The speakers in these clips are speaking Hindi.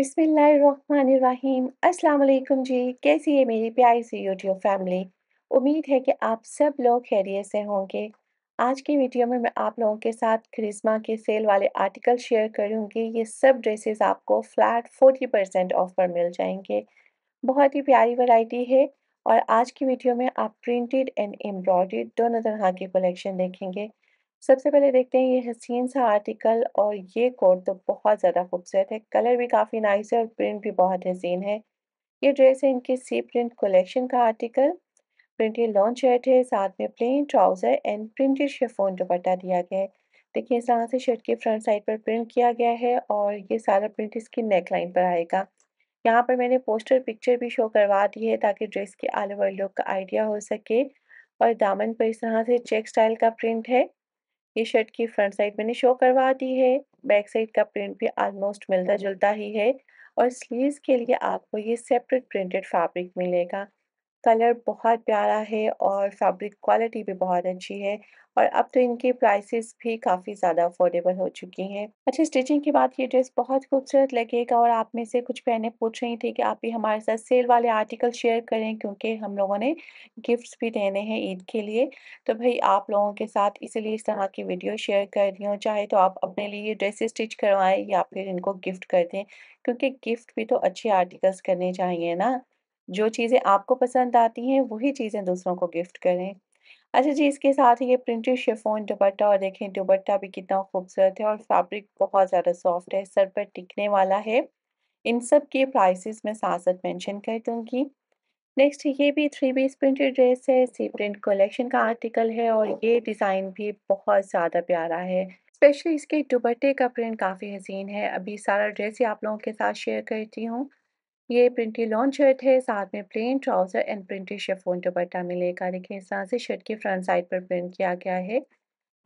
बिस्मिल्लाहिर्रहमानिर्रहीम अस्सलाम वालेकुम जी कैसी है मेरी प्यारी सी यूट्यूब फैमिली उम्मीद है कि आप सब लोग खैरियत से होंगे आज की वीडियो में मैं आप लोगों के साथ क्रिसमा के सेल वाले आर्टिकल शेयर करूंगी ये सब ड्रेसेस आपको फ्लैट 40 परसेंट ऑफ पर मिल जाएंगे बहुत ही प्यारी वैरायटी है और आज की वीडियो में आप प्रिंटेड एंड एम्ब्रॉयड दोनों तरह के कलेक्शन देखेंगे सबसे पहले देखते हैं ये हसीन सा आर्टिकल और ये कोट तो बहुत ज़्यादा खूबसूरत है कलर भी काफ़ी नाइस है और प्रिंट भी बहुत हसीन है ये ड्रेस है इनके सी प्रिंट कलेक्शन का आर्टिकल प्रिंट ये लॉन्च शर्ट है साथ में plain trouser and printed chiffon dupatta दिया गया है देखिए इस तरह से शर्ट के फ्रंट साइड पर प्रिंट किया गया है और ये सारा प्रिंट इसकी नेक लाइन पर आएगा यहाँ पर मैंने पोस्टर पिक्चर भी शो करवा दी है ताकि ड्रेस के ऑल ओवर लुक का आइडिया हो सके और दामन पर इस तरह से चेक स्टाइल का प्रिंट है ये शर्ट की फ्रंट साइड मैंने शो करवा दी है बैक साइड का प्रिंट भी ऑलमोस्ट मिलता जुलता ही है और स्लीव्स के लिए आपको ये सेपरेट प्रिंटेड फैब्रिक मिलेगा कलर बहुत प्यारा है और फैब्रिक क्वालिटी भी बहुत अच्छी है और अब तो इनके प्राइसेस भी काफ़ी ज़्यादा अफोर्डेबल हो चुकी हैं अच्छा स्टिचिंग के बाद ये ड्रेस बहुत खूबसूरत लगेगा और आप में से कुछ पहने पूछ रही थी कि आप भी हमारे साथ सेल वाले आर्टिकल शेयर करें क्योंकि हम लोगों ने गिफ्ट्स भी देने हैं ईद के लिए तो भाई आप लोगों के साथ इसीलिए इस तरह की वीडियो शेयर कर रही हूँ चाहे तो आप अपने लिए ये ड्रेसेस स्टिच करवाएं या फिर इनको गिफ्ट कर दें क्योंकि गिफ्ट भी तो अच्छे आर्टिकल्स करने चाहिए ना जो चीज़ें आपको पसंद आती हैं वही चीज़ें दूसरों को गिफ्ट करें अच्छा जी इसके साथ ही ये प्रिंटेड शेफोन दुपट्टा और देखें दुपट्टा भी कितना खूबसूरत है और फैब्रिक बहुत ज़्यादा सॉफ्ट है सर पर टिकने वाला है इन सब के प्राइसेस मैं साथ साथ मैंशन कर दूँगी नेक्स्ट ये भी थ्री पीस प्रिंटेड ड्रेस है सी प्रिंट कलेक्शन का आर्टिकल है और ये डिज़ाइन भी बहुत ज़्यादा प्यारा है स्पेशली इसके दुपट्टे का प्रिंट काफ़ी हसीन है अभी सारा ड्रेस ही आप लोगों के साथ शेयर करती हूँ ये प्रिंटी लॉन्ग शर्ट है साथ में plain trouser and printed chiffon dupatta मिलेगा देखिए इस तरह से शर्ट के फ्रंट साइड पर प्रिंट किया गया है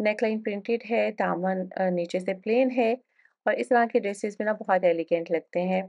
नेकलाइन प्रिंटेड है दामन नीचे से प्लेन है और इस तरह के ड्रेसेस में ना बहुत एलिगेंट लगते हैं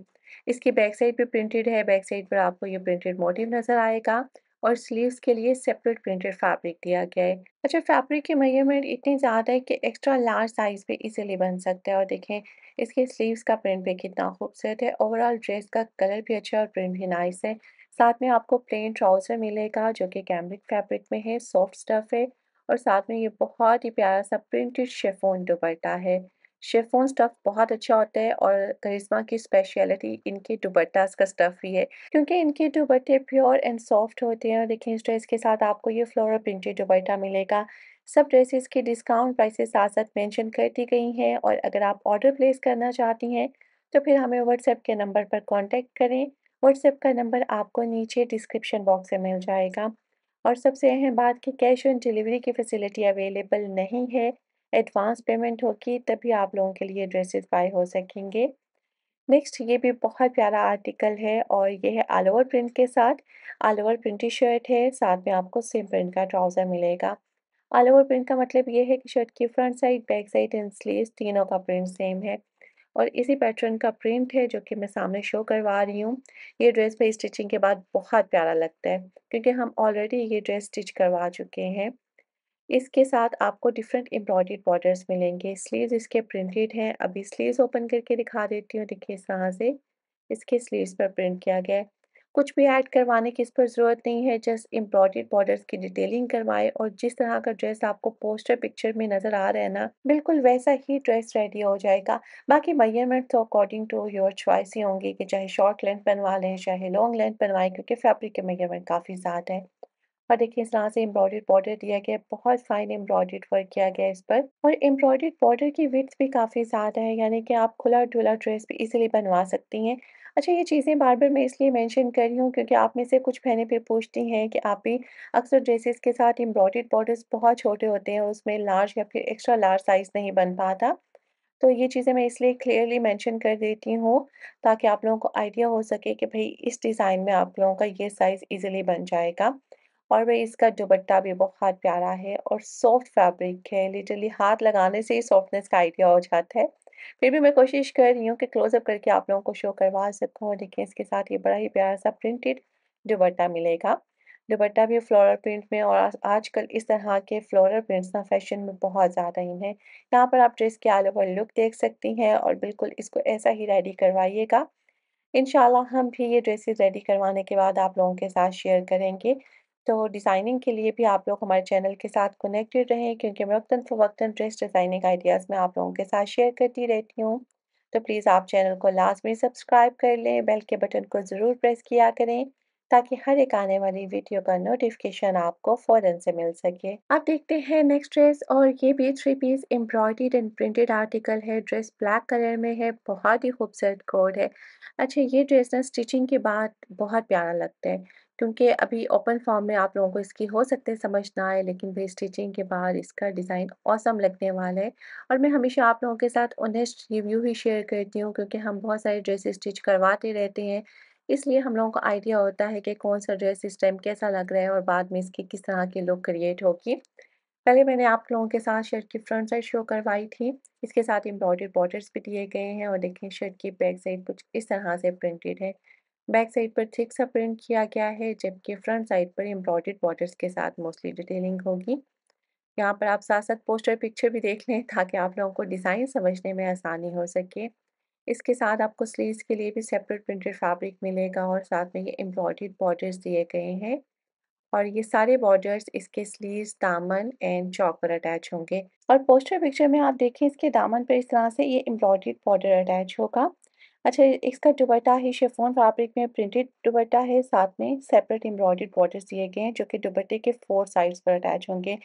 इसकी बैक साइड पर प्रिंटेड है बैक साइड पर आपको ये प्रिंटेड मोटिव नज़र आएगा और स्लीव्स के लिए सेपरेट प्रिंटेड फैब्रिक दिया गया है अच्छा फैब्रिक की मेजरमेंट इतनी ज़्यादा है कि एक्स्ट्रा लार्ज साइज़ पे इजीली बन सकता है और देखें इसके स्लीव्स का प्रिंट भी कितना खूबसूरत है ओवरऑल ड्रेस का कलर भी अच्छा है और प्रिंट भी नाइस है साथ में आपको प्लेन ट्राउज़र मिलेगा जो कि कैमरिक फैब्रिक में है सॉफ्ट स्टफ़ है और साथ में ये बहुत ही प्यारा सा प्रिंटेड शेफोन दुपट्टा है शेफोन स्टफ़ बहुत अच्छा होता है और करिश्मा की स्पेशलिटी इनके दुबट्टास का स्टफ़ ही है क्योंकि इनके दुबट्टे प्योर एंड सॉफ्ट होते हैं और देखिए इस ड्रेस के साथ आपको ये फ्लोरल प्रिंटेड दुबट्टा मिलेगा सब ड्रेसेस के डिस्काउंट प्राइसेस साथ साथ मेंशन कर दी गई हैं और अगर आप ऑर्डर प्लेस करना चाहती हैं तो फिर हमें व्हाट्सएप के नंबर पर कॉन्टेक्ट करें व्हाट्सएप का नंबर आपको नीचे डिस्क्रिप्शन बॉक्स में मिल जाएगा और सबसे अहम बात कि कैश ऑन डिलीवरी की फैसिलिटी अवेलेबल नहीं है एडवांस पेमेंट होगी तभी आप लोगों के लिए ड्रेसेस बाय हो सकेंगे नेक्स्ट ये भी बहुत प्यारा आर्टिकल है और ये है आल ओवर प्रिंट के साथ all over print T shirt है साथ में आपको सेम प्रिंट का ट्राउज़र मिलेगा आल ओवर प्रिंट का मतलब ये है कि शर्ट की front side back side and sleeve तीनों का प्रिंट सेम है और इसी पैटर्न का प्रिंट है जो कि मैं सामने शो करवा रही हूँ ये ड्रेस पे स्टिचिंग के बाद बहुत प्यारा लगता है क्योंकि हम ऑलरेडी ये ड्रेस स्टिच करवा चुके हैं इसके साथ आपको डिफरेंट एम्ब्रॉयडेड बॉर्डर्स मिलेंगे स्लीव्स इसके प्रिंटेड हैं अभी स्लीव्स ओपन करके दिखा देती हूँ देखिए इस तरह से इसके स्लीव्स पर प्रिंट किया गया है कुछ भी ऐड करवाने की इस पर ज़रूरत नहीं है जस्ट एम्ब्रॉयडेड बॉर्डर्स की डिटेलिंग करवाएं और जिस तरह का ड्रेस आपको पोस्टर पिक्चर में नज़र आ रहा है ना बिल्कुल वैसा ही ड्रेस रेडी हो जाएगा बाकी मेजरमेंट तो अकॉर्डिंग टू योर चॉइस ही होंगी कि चाहे शॉर्ट लेंथ बनवा लें चाहे लॉन्ग लेंथ बनवाएं क्योंकि फैब्रिक के मेजरमेंट काफ़ी ज़्यादा है और देखिए इस तरह से एम्ब्रॉयडर्ड बॉर्डर दिया गया है बहुत फाइन एम्ब्रॉयडर्ड वर्क किया गया है इस पर और एम्ब्रॉयडर्ड बॉर्डर की विथ भी काफ़ी ज़्यादा है यानी कि आप खुला ढुला ड्रेस भी इसीलिए बनवा सकती हैं अच्छा ये चीज़ें बार बार मैं इसलिए मेंशन कर रही हूँ क्योंकि आप में से कुछ बहनें फिर पूछती हैं कि आप भी अक्सर ड्रेसेस के साथ एम्ब्रॉयडर्ड बॉर्डर्स बहुत छोटे होते हैं उसमें लार्ज या फिर एक्स्ट्रा लार्ज साइज़ नहीं बन पाता तो ये चीज़ें मैं इसलिए क्लियरली मेंशन कर देती हूँ ताकि आप लोगों को आइडिया हो सके कि भाई इस डिज़ाइन में आप लोगों का ये साइज़ ईजिली बन जाएगा और भाई इसका दुबट्टा भी बहुत प्यारा है और सॉफ्ट फैब्रिक है लिटरली हाथ लगाने से ही सॉफ्टनेस का आइडिया हो जाता है फिर भी मैं कोशिश कर रही हूँ कि क्लोजअप करके आप लोगों को शो करवा सकूँ देखिए इसके साथ ये बड़ा ही प्यारा सा प्रिंटेड दुबट्टा मिलेगा दुबट्टा भी फ्लोरल प्रिंट में और आजकल इस तरह के फ्लोरल प्रिंट्स ना फैशन में बहुत ज़्यादा ही हैं यहाँ पर आप ड्रेस के ऑल ओवर लुक देख सकती हैं और बिल्कुल इसको ऐसा ही रेडी करवाइएगा इन हम भी ये ड्रेसेस रेडी करवाने के बाद आप लोगों के साथ शेयर करेंगे तो डिज़ाइनिंग के लिए भी आप लोग हमारे चैनल के साथ कनेक्टेड रहें क्योंकि मैं वक्ता फ़वक्ता ड्रेस डिज़ाइनिंग आइडियाज़ में आप लोगों के साथ शेयर करती रहती हूँ तो प्लीज़ आप चैनल को लास्ट में सब्सक्राइब कर लें बेल के बटन को ज़रूर प्रेस किया करें ताकि हर एक आने वाली वीडियो का नोटिफिकेशन आपको फ़ौरन से मिल सके आप देखते हैं नेक्स्ट ड्रेस और ये भी three piece embroidered and printed article है ड्रेस ब्लैक कलर में है बहुत ही खूबसूरत कोड है अच्छा ये ड्रेस ना स्टिचिंग के बाद बहुत प्यारा लगता है क्योंकि अभी ओपन फॉर्म में आप लोगों को इसकी हो सकते हैं समझ ना आए लेकिन भाई स्टिचिंग के बाद इसका डिज़ाइन औसम लगने वाला है और मैं हमेशा आप लोगों के साथ ऑनेस्ट रिव्यू ही शेयर करती हूँ क्योंकि हम बहुत सारे ड्रेस स्टिच करवाते रहते हैं इसलिए हम लोगों को आइडिया होता है कि कौन सा ड्रेस इस टाइम कैसा लग रहा है और बाद में इसकी किस तरह की लुक क्रिएट होगी पहले मैंने आप लोगों के साथ शर्ट की फ्रंट साइड शो करवाई थी इसके साथ एम्ब्रॉयडर्ड बॉर्डर्स भी दिए गए हैं और देखें शर्ट की बैक साइड कुछ इस तरह से प्रिंटेड है बैक साइड पर थिक सा प्रिंट किया गया है जबकि फ्रंट साइड पर एम्ब्रॉयडेड बॉर्डर्स के साथ मोस्टली डिटेलिंग होगी यहाँ पर आप साथ साथ पोस्टर पिक्चर भी देख लें ताकि आप लोगों को डिज़ाइन समझने में आसानी हो सके इसके साथ आपको स्लीव्स के लिए भी सेपरेट प्रिंटेड फैब्रिक मिलेगा और साथ में ये एम्ब्रॉयडेड बॉर्डर्स दिए गए हैं और ये सारे बॉर्डर्स इसके स्लीव्स दामन एंड चौक पर अटैच होंगे और पोस्टर पिक्चर में आप देखें इसके दामन पर इस तरह से ये एम्ब्रॉयडेड बॉर्डर अटैच होगा अच्छा इसका दुबट्टा ही शेफोन फैब्रिक में प्रिंटेड दुबट्टा है साथ में सेपरेट एम्ब्रॉयडर्ड बॉर्डर्स दिए गए हैं जो कि दुबट्टे के फोर साइड्स पर अटैच होंगे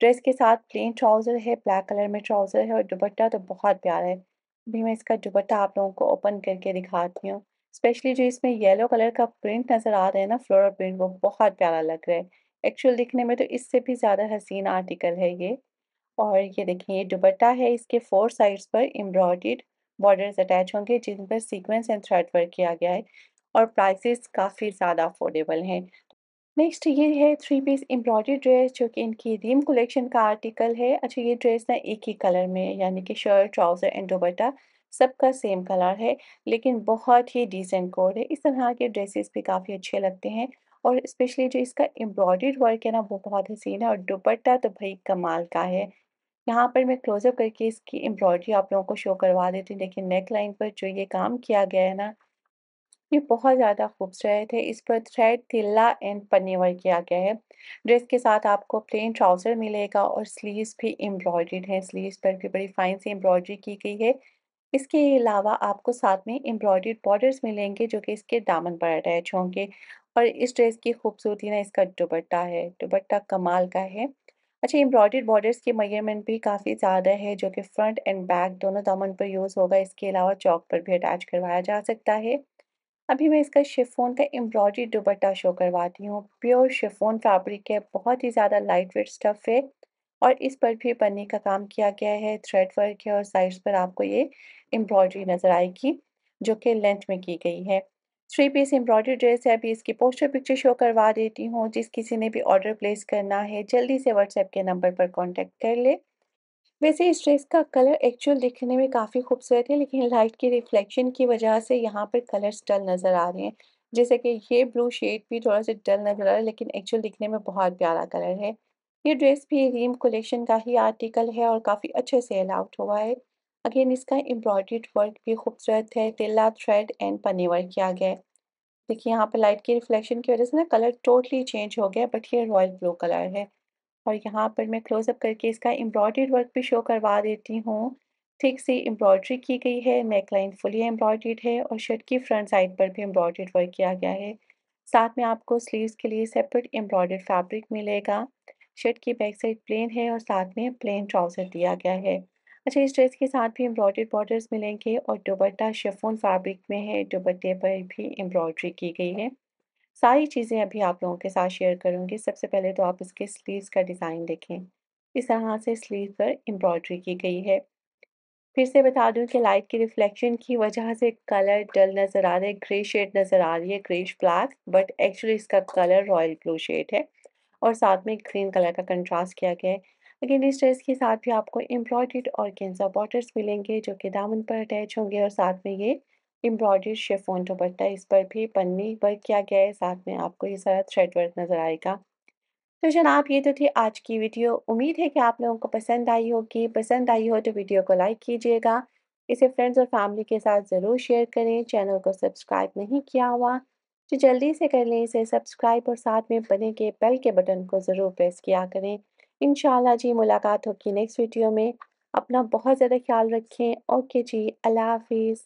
ड्रेस के साथ प्लेन ट्राउज़र है ब्लैक कलर में ट्राउज़र है और दुबट्टा तो बहुत प्यारा है अभी मैं इसका दुबट्टा आप लोगों को ओपन करके दिखाती हूँ स्पेशली जो इसमें येलो कलर का प्रिंट नज़र आ रहा है ना फ्लोरल प्रिंट वो बहुत प्यारा लग रहा है एक्चुअल दिखने में तो इससे भी ज़्यादा हसीन आर्टिकल है ये और ये देखिए ये दुबट्टा है इसके फोर साइड्स पर एम्ब्रॉयड बॉर्डर्स अटैच होंगे जिन पर सीक्वेंस एंड थ्रेड वर्क किया गया है और प्राइसेस काफ़ी ज़्यादा अफोर्डेबल हैं नेक्स्ट ये है थ्री पीस एम्ब्रॉयडरी ड्रेस जो कि इनकी रीम कलेक्शन का आर्टिकल है अच्छा ये ड्रेस ना एक ही कलर में यानी कि शर्ट ट्राउज़र एंड दुबट्टा सबका सेम कलर है लेकिन बहुत ही डिसेंट कोड है इस तरह के ड्रेसेस भी काफ़ी अच्छे लगते हैं और स्पेशली जो इसका एम्ब्रॉयडर्ड वर्क है ना वो बहुत हसीन है और दुपट्टा तो भाई कमाल का है यहाँ पर मैं क्लोजअप करके इसकी एम्ब्रॉयडरी आप लोगों को शो करवा देती हूँ देखिए नेक लाइन पर जो ये काम किया गया है ना ये बहुत ज़्यादा खूबसूरत है इस पर थ्रेड तिल्ला एंड पन्नी वर्क किया गया है ड्रेस के साथ आपको प्लेन ट्राउज़र मिलेगा और स्लीव्स भी एम्ब्रॉयड्रीड हैं स्लीव्स पर भी बड़ी फाइन से एम्ब्रॉयड्री की गई है इसके अलावा आपको साथ में एम्ब्रॉयड्रीड बॉर्डर्स मिलेंगे जो कि इसके दामन पर अटैच होंगे और इस ड्रेस की खूबसूरती ना इसका दुपट्टा है दुपट्टा कमाल का है अच्छा एम्ब्रॉयडर्ड बॉर्डर्स की मयरमेंट भी काफ़ी ज़्यादा है जो कि फ्रंट एंड बैक दोनों दामन पर यूज़ होगा इसके अलावा चौक पर भी अटैच करवाया जा सकता है अभी मैं इसका शिफोन का एम्ब्रॉयडरी दुपट्टा शो करवाती हूँ प्योर शिफोन फैब्रिक है बहुत ही ज़्यादा लाइट वेट स्टफ़ है और इस पर भी पन्नी का काम किया गया है थ्रेड वर्क है और साइड्स पर आपको ये एम्ब्रॉयडरी नज़र आएगी जो कि लेंथ में की गई है थ्री पीस एम्ब्रॉयडरी ड्रेस है अभी इसकी पोस्टर पिक्चर शो करवा देती हूँ जिस किसी ने भी ऑर्डर प्लेस करना है जल्दी से व्हाट्सएप के नंबर पर कॉन्टेक्ट कर ले वैसे इस ड्रेस का कलर एक्चुअल दिखने में काफ़ी खूबसूरत है लेकिन लाइट की रिफ्लेक्शन की वजह से यहाँ पर कलर्स डल नज़र आ रहे हैं जैसे कि ये ब्लू शेड भी थोड़ा सा डल नज़र आ रहा है लेकिन एक्चुअल दिखने में बहुत प्यारा कलर है ये ड्रेस भी रीम कलेक्शन का ही आर्टिकल है और काफ़ी अच्छे से सेल आउट हुआ है अगेन इसका एम्ब्रॉयड्रीड वर्क भी खूबसूरत है तिल्ला थ्रेड एंड पने वर्क किया गया है देखिए यहाँ पर लाइट की रिफ्लेक्शन की वजह से ना कलर टोटली चेंज हो गया बट ये रॉयल ब्लू कलर है और यहाँ पर मैं क्लोजअप करके इसका एम्ब्रॉयड्रीड वर्क भी शो करवा देती हूँ ठीक से एम्ब्रॉयड्री की गई है नेक लाइन फुली एम्ब्रॉयड्रीड है और शर्ट की फ्रंट साइड पर भी एम्ब्रॉयड्रीड वर्क किया गया है साथ में आपको स्लीव्स के लिए सेपरेट एम्ब्रॉयड फैब्रिक मिलेगा शर्ट की बैक साइड प्लेन है और साथ में प्लेन ट्राउज़र दिया गया है अच्छा इस ड्रेस के साथ भी एम्ब्रॉयडेड बॉर्डर्स मिलेंगे और दुबट्टा शेफोन फैब्रिक में है दुबट्टे पर भी एम्ब्रॉयड्री की गई है सारी चीज़ें अभी आप लोगों के साथ शेयर करूँगी सबसे पहले तो आप इसके स्लीव्स का डिज़ाइन देखें इस तरह से स्लीव पर एम्ब्रॉयड्री की गई है फिर से बता दूं कि लाइट की रिफ्लेक्शन की वजह से कलर डल नज़र आ रहा है ग्रे शेड नज़र आ रही है ग्रेश ब्लैक बट एक्चुअली इसका कलर रॉयल ब्लू शेड है और साथ में ग्रीन कलर का कंट्रास्ट किया गया है लेकिन इस ड्रेस के साथ भी आपको एम्ब्रॉयड और गेंजा बॉर्डर्स मिलेंगे जो कि दामन पर अटैच होंगे और साथ में ये एम्ब्रॉयड शेफोन दुपट्टा इस पर भी पन्नी वर्क किया गया है साथ में आपको ये सारा थ्रेड वर्क नज़र आएगा तो जनाब ये तो थी आज की वीडियो उम्मीद है कि आप लोगों को पसंद आई होगी पसंद आई हो तो वीडियो को लाइक कीजिएगा इसे फ्रेंड्स और फैमिली के साथ ज़रूर शेयर करें चैनल को सब्सक्राइब नहीं किया हुआ तो जल्दी से कर लें इसे सब्सक्राइब और साथ में बने के बेल के बटन को ज़रूर प्रेस किया करें इन जी मुलाकात होगी नेक्स्ट वीडियो में अपना बहुत ज़्यादा ख्याल रखें ओके जी अल्लाह हाफिज़